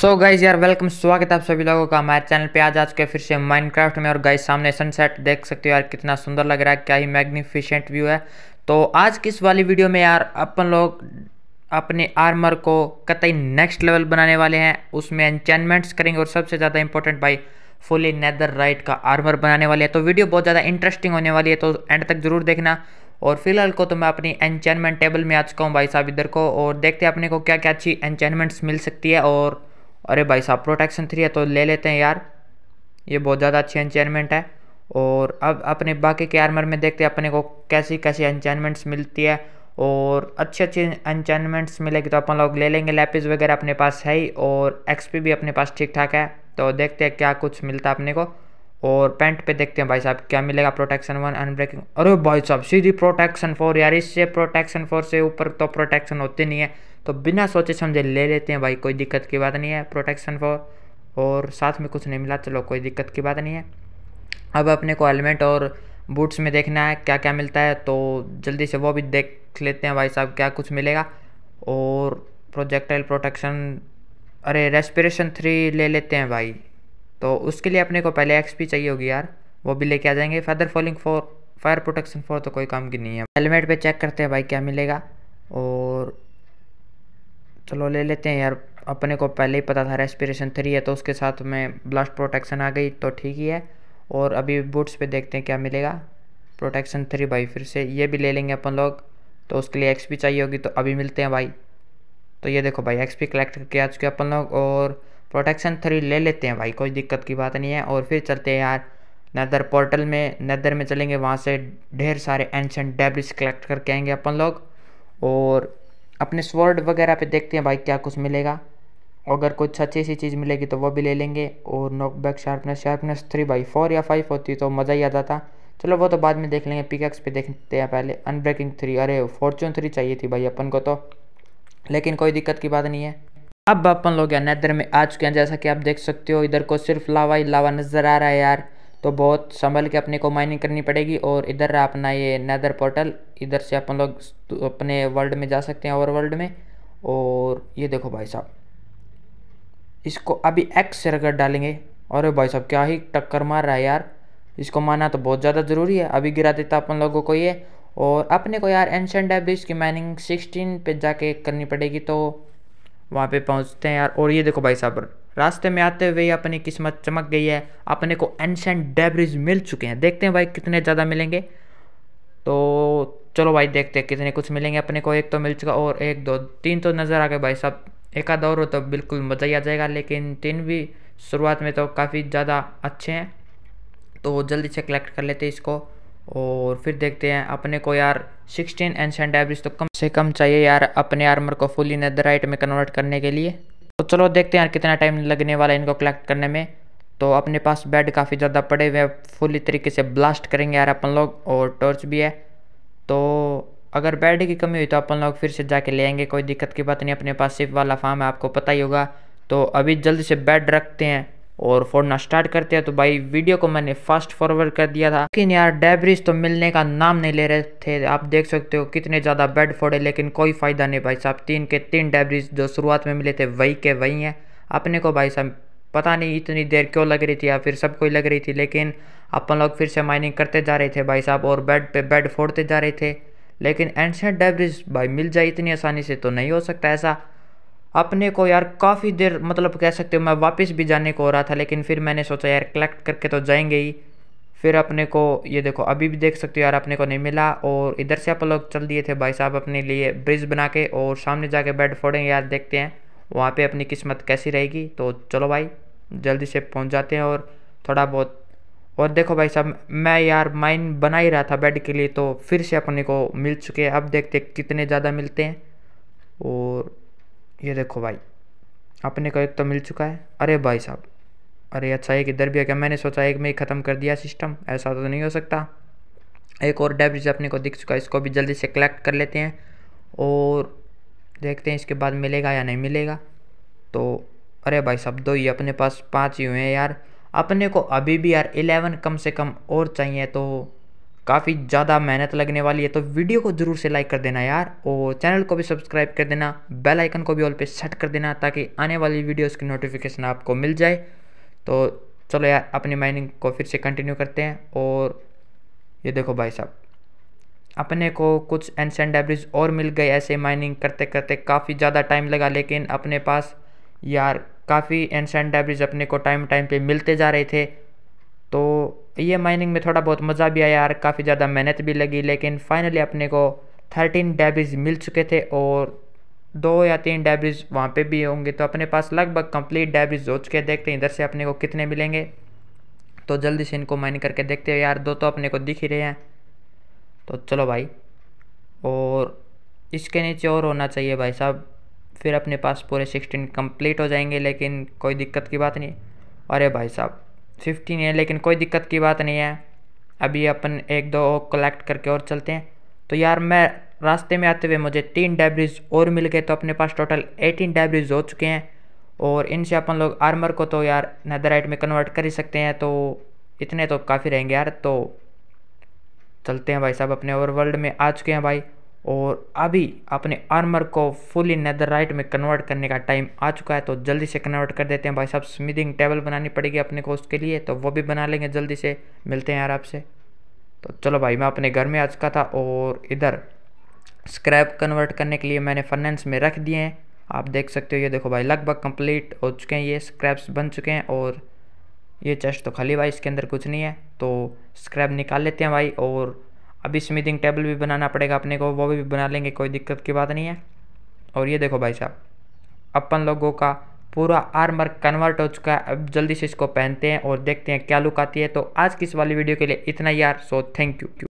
so guys यार welcome स्वागत है आप सभी लोगों का हमारे चैनल पे आज आज के फिर से माइनक्राफ्ट में और गाइज सामने सनसेट देख सकते हो यार कितना सुंदर लग रहा है क्या ही मैग्निफिशेंट व्यू है तो आज की इस वाली वीडियो में यार अपन लोग अपने आर्मर को कतई नेक्स्ट लेवल बनाने वाले हैं उसमें एंटेनमेंट्स करेंगे और सबसे ज़्यादा इंपॉर्टेंट भाई फुली नैदर राइट का आर्मर बनाने वाले हैं तो वीडियो बहुत ज़्यादा इंटरेस्टिंग होने वाली है तो एंड तक जरूर देखना और फिलहाल को तो मैं अपनी एंटेनमेंट टेबल में आ चुका हूँ भाई साहब इधर को और देखते हैं अपने को क्या क्या अच्छी एंटेनमेंट्स मिल सकती है और अरे भाई साहब प्रोटेक्शन थ्री है तो ले लेते हैं यार ये बहुत ज़्यादा अच्छी एनचैनमेंट है और अब अपने बाकी के आर्मर में देखते हैं अपने को कैसी कैसी एनचैनमेंट्स मिलती है और अच्छी अच्छी एनचैनमेंट्स मिलेगी तो अपन लोग ले लेंगे लैपिस वगैरह अपने पास है ही और एक्सपी भी अपने पास ठीक ठाक है तो देखते हैं क्या कुछ मिलता है अपने को और पेंट पे देखते हैं भाई साहब क्या मिलेगा प्रोटेक्शन वन अनब्रेकिंग अरे भाई साहब सीधी प्रोटेक्शन फोर यार इससे प्रोटेक्शन फोर से ऊपर तो प्रोटेक्शन होती नहीं है तो बिना सोचे समझे ले लेते हैं भाई कोई दिक्कत की बात नहीं है प्रोटेक्शन फॉर और साथ में कुछ नहीं मिला चलो कोई दिक्कत की बात नहीं है अब अपने को हेलमेट और बूट्स में देखना है क्या क्या मिलता है तो जल्दी से वो भी देख लेते हैं भाई साहब क्या कुछ मिलेगा और प्रोजेक्टाइल प्रोटेक्शन अरे रेस्पिरेशन थ्री ले लेते हैं भाई तो उसके लिए अपने को पहले एक्सपी चाहिए होगी यार वो भी लेके आ जाएंगे feather falling four fire protection four तो कोई काम की नहीं है हेलमेट पे चेक करते हैं भाई क्या मिलेगा और चलो ले लेते हैं यार अपने को पहले ही पता था रेस्पिरेशन थ्री है तो उसके साथ में ब्लास्ट प्रोटेक्शन आ गई तो ठीक ही है और अभी बूट्स पे देखते हैं क्या मिलेगा प्रोटेक्शन थ्री भाई फिर से ये भी ले लेंगे अपन लोग तो उसके लिए एक्स चाहिए होगी तो अभी मिलते हैं भाई तो ये देखो भाई एक्स पी कलेक्ट करके आ चुके अपन लोग और प्रोटेक्शन थ्री ले लेते हैं भाई कोई दिक्कत की बात नहीं है और फिर चलते हैं यार नदर पोर्टल में नदर में चलेंगे वहाँ से ढेर सारे एंशेंट डेब्रिज कलेक्ट करके आएंगे अपन लोग और अपने स्वर्ड वगैरह पे देखते हैं भाई क्या कुछ मिलेगा अगर कुछ अच्छी सी चीज़ मिलेगी तो वो भी ले लेंगे और knockback sharpness sharpness three by four या फाइव होती तो मज़ा ही आ जाता चलो वो तो बाद में देख लेंगे एक्स पे देखते हैं पहले अनब्रेकिंग थ्री अरे फॉर्चून थ्री चाहिए थी भाई अपन को तो लेकिन कोई दिक्कत की बात नहीं है अब अपन लोग नैदर में आ चुके हैं जैसा कि आप देख सकते हो इधर को सिर्फ लावा ही लावा नज़र आ रहा है यार तो बहुत संभल के अपने को माइनिंग करनी पड़ेगी और इधर रहा अपना ये नैदर पोर्टल इधर से अपन लोग अपने वर्ल्ड में जा सकते हैं ओवर वर्ल्ड में और ये देखो भाई साहब इसको अभी एक्स से रगड़ डालेंगे अरे भाई साहब क्या ही टक्कर मार रहा है यार इसको माना तो बहुत ज़्यादा ज़रूरी है अभी गिरा देता अपन लोगों को ये और अपने को यार एंशेंट डेब्रिज की माइनिंग सिक्सटीन पे जाके करनी पड़ेगी तो वहाँ पे पहुँचते हैं यार और ये देखो भाई साहब रास्ते में आते हुए अपनी किस्मत चमक गई है अपने को एनशेंट डेब्रिज मिल चुके हैं देखते हैं भाई कितने ज़्यादा मिलेंगे तो चलो भाई देखते हैं कितने कुछ मिलेंगे अपने को एक तो मिल चुका और एक दो तीन तो नज़र आ गए भाई साहब एक आध और हो तो बिल्कुल मज़ा ही आ जाएगा लेकिन तीन भी शुरुआत में तो काफ़ी ज़्यादा अच्छे हैं तो जल्दी से कलेक्ट कर लेते हैं इसको और फिर देखते हैं अपने को यार 16 एनशेंट एवरेज तो कम से कम चाहिए यार अपने आर्मर को फुली नेदराइट में कन्वर्ट करने के लिए तो चलो देखते हैं यार कितना टाइम लगने वाला है इनको कलेक्ट करने में तो अपने पास बेड काफ़ी ज़्यादा पड़े हुए हैं फुल तरीके से ब्लास्ट करेंगे यार अपन लोग और टॉर्च भी है तो अगर बेड की कमी हुई तो अपन लोग फिर से जाके ले आएंगे कोई दिक्कत की बात नहीं अपने पास सिर्फ वाला फार्म है आपको पता ही होगा तो अभी जल्दी से बेड रखते हैं और फोड़ना स्टार्ट करते हैं तो भाई वीडियो को मैंने फास्ट फॉरवर्ड कर दिया था लेकिन यार डेब्रिज तो मिलने का नाम नहीं ले रहे थे आप देख सकते हो कितने ज़्यादा बेड फोड़े लेकिन कोई फ़ायदा नहीं भाई साहब तीन के तीन डेब्रिज जो शुरुआत में मिले थे वही के वही हैं अपने को भाई साहब पता नहीं इतनी देर क्यों लग रही थी या फिर सब कोई लग रही थी लेकिन अपन लोग फिर से माइनिंग करते जा रहे थे भाई साहब और बेड पे बेड फोड़ते जा रहे थे लेकिन एंशेंट डेब्रिज भाई मिल जाए इतनी आसानी से तो नहीं हो सकता ऐसा अपने को यार काफ़ी देर मतलब कह सकते हो मैं वापस भी जाने को हो रहा था लेकिन फिर मैंने सोचा यार कलेक्ट करके तो जाएंगे ही फिर अपने को ये देखो अभी भी देख सकते हो यार अपने को नहीं मिला और इधर से आप लोग चल दिए थे भाई साहब अपने लिए ब्रिज बना के और सामने जाके बेड फोड़ेंगे यार देखते हैं वहाँ पे अपनी किस्मत कैसी रहेगी तो चलो भाई जल्दी से पहुँच जाते हैं और थोड़ा बहुत और देखो भाई साहब मैं यार माइन बना ही रहा था बेड के लिए तो फिर से अपने को मिल चुके हैं अब देखते कितने ज़्यादा मिलते हैं और ये देखो भाई अपने को एक तो मिल चुका है अरे भाई साहब अरे अच्छा एक इधर भी है क्या मैंने सोचा एक में ही ख़त्म कर दिया सिस्टम ऐसा तो नहीं हो सकता एक और डेब्रिज अपने को दिख चुका है इसको भी जल्दी से कलेक्ट कर लेते हैं और देखते हैं इसके बाद मिलेगा या नहीं मिलेगा तो अरे भाई साहब दो ही अपने पास पाँच ही हुए हैं यार अपने को अभी भी यार इलेवन कम से कम और चाहिए तो काफ़ी ज़्यादा मेहनत लगने वाली है तो वीडियो को ज़रूर से लाइक कर देना यार और चैनल को भी सब्सक्राइब कर देना बेल आइकन को भी ऑल पे सेट कर देना ताकि आने वाली वीडियोस की नोटिफिकेशन आपको मिल जाए तो चलो यार अपनी माइनिंग को फिर से कंटिन्यू करते हैं और ये देखो भाई साहब अपने को कुछ एंसेंट एवरेज और मिल गए ऐसे माइनिंग करते करते काफ़ी ज़्यादा टाइम लगा लेकिन अपने पास यार काफ़ी एंसेंट एवरेज अपने को टाइम टाइम पर मिलते जा रहे थे तो तो ये माइनिंग में थोड़ा बहुत मज़ा भी आया यार काफ़ी ज़्यादा मेहनत भी लगी लेकिन फाइनली अपने को थर्टीन डेब्रिज मिल चुके थे और दो या तीन डैबिज वहाँ पे भी होंगे तो अपने पास लगभग कंप्लीट डैबिज हो चुके हैं देखते हैं इधर से अपने को कितने मिलेंगे तो जल्दी से इनको माइनिंग करके देखते हैं यार दो तो अपने को दिख ही रहे हैं तो चलो भाई और इसके नीचे और होना चाहिए भाई साहब फिर अपने पास पूरे सिक्सटीन कंप्लीट हो जाएंगे लेकिन कोई दिक्कत की बात नहीं अरे भाई साहब फिफ्टीन है लेकिन कोई दिक्कत की बात नहीं है अभी अपन एक दो कलेक्ट करके और चलते हैं तो यार मैं रास्ते में आते हुए मुझे तीन डैब्रिज और मिल गए तो अपने पास टोटल एटीन डैब्रिज हो चुके हैं और इनसे अपन लोग आर्मर को तो यार नैदर में कन्वर्ट कर ही सकते हैं तो इतने तो काफ़ी रहेंगे यार तो चलते हैं भाई साहब अपने ओवर वर्ल्ड में आ चुके हैं भाई और अभी अपने आर्मर को फुली नैदर राइट में कन्वर्ट करने का टाइम आ चुका है तो जल्दी से कन्वर्ट कर देते हैं भाई साहब स्मिथिंग टेबल बनानी पड़ेगी अपने को उसके लिए तो वो भी बना लेंगे जल्दी से मिलते हैं यार आपसे तो चलो भाई मैं अपने घर में आ चुका था और इधर स्क्रैप कन्वर्ट करने के लिए मैंने फर्नेंस में रख दिए हैं आप देख सकते हो ये देखो भाई लगभग कंप्लीट हो चुके हैं ये स्क्रैप्स बन चुके हैं और ये चेस्ट तो खाली भाई इसके अंदर कुछ नहीं है तो स्क्रैप निकाल लेते हैं भाई और अभी स्मिथिंग टेबल भी बनाना पड़ेगा अपने को वो भी बना लेंगे कोई दिक्कत की बात नहीं है और ये देखो भाई साहब अपन लोगों का पूरा आर्मर कन्वर्ट हो चुका है अब जल्दी से इसको पहनते हैं और देखते हैं क्या लुक आती है तो आज की इस वाली वीडियो के लिए इतना यार सो थैंक यू